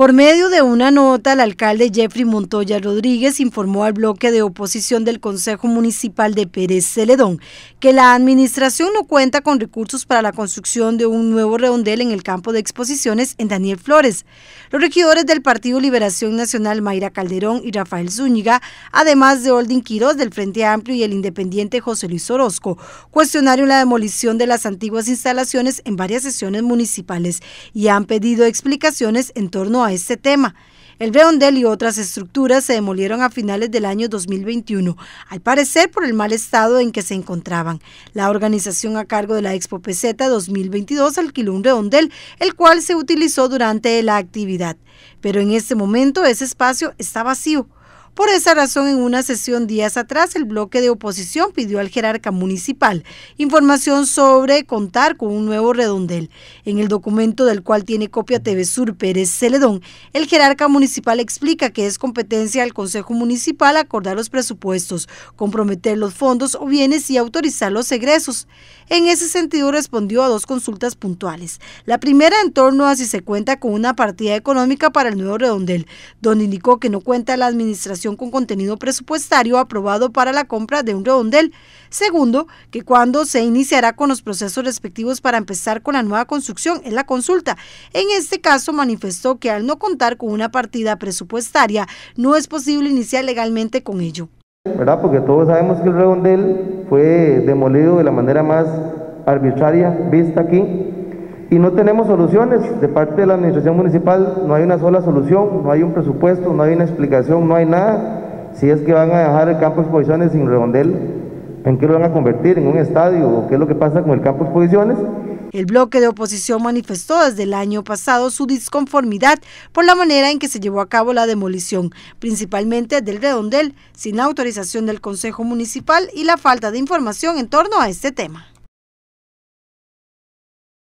Por medio de una nota, el alcalde Jeffrey Montoya Rodríguez informó al bloque de oposición del Consejo Municipal de Pérez Celedón que la administración no cuenta con recursos para la construcción de un nuevo redondel en el campo de exposiciones en Daniel Flores. Los regidores del Partido Liberación Nacional Mayra Calderón y Rafael Zúñiga, además de Oldin Quiroz del Frente Amplio y el independiente José Luis Orozco, cuestionaron la demolición de las antiguas instalaciones en varias sesiones municipales y han pedido explicaciones en torno a este tema. El redondel y otras estructuras se demolieron a finales del año 2021, al parecer por el mal estado en que se encontraban. La organización a cargo de la Expo PZ 2022 alquiló un redondel, el cual se utilizó durante la actividad. Pero en este momento ese espacio está vacío. Por esa razón, en una sesión días atrás, el bloque de oposición pidió al jerarca municipal información sobre contar con un nuevo redondel. En el documento del cual tiene copia TV Sur Pérez Celedón, el jerarca municipal explica que es competencia del Consejo Municipal acordar los presupuestos, comprometer los fondos o bienes y autorizar los egresos. En ese sentido, respondió a dos consultas puntuales. La primera en torno a si se cuenta con una partida económica para el nuevo redondel, donde indicó que no cuenta la administración con contenido presupuestario aprobado para la compra de un redondel. Segundo, que cuando se iniciará con los procesos respectivos para empezar con la nueva construcción en la consulta. En este caso manifestó que al no contar con una partida presupuestaria no es posible iniciar legalmente con ello. ¿Verdad? Porque todos sabemos que el redondel fue demolido de la manera más arbitraria vista aquí y no tenemos soluciones de parte de la administración municipal, no hay una sola solución, no hay un presupuesto, no hay una explicación, no hay nada. Si es que van a dejar el campo de exposiciones sin redondel, ¿en qué lo van a convertir? ¿En un estadio? ¿O qué es lo que pasa con el campo de exposiciones? El bloque de oposición manifestó desde el año pasado su disconformidad por la manera en que se llevó a cabo la demolición, principalmente del redondel, sin autorización del Consejo Municipal y la falta de información en torno a este tema.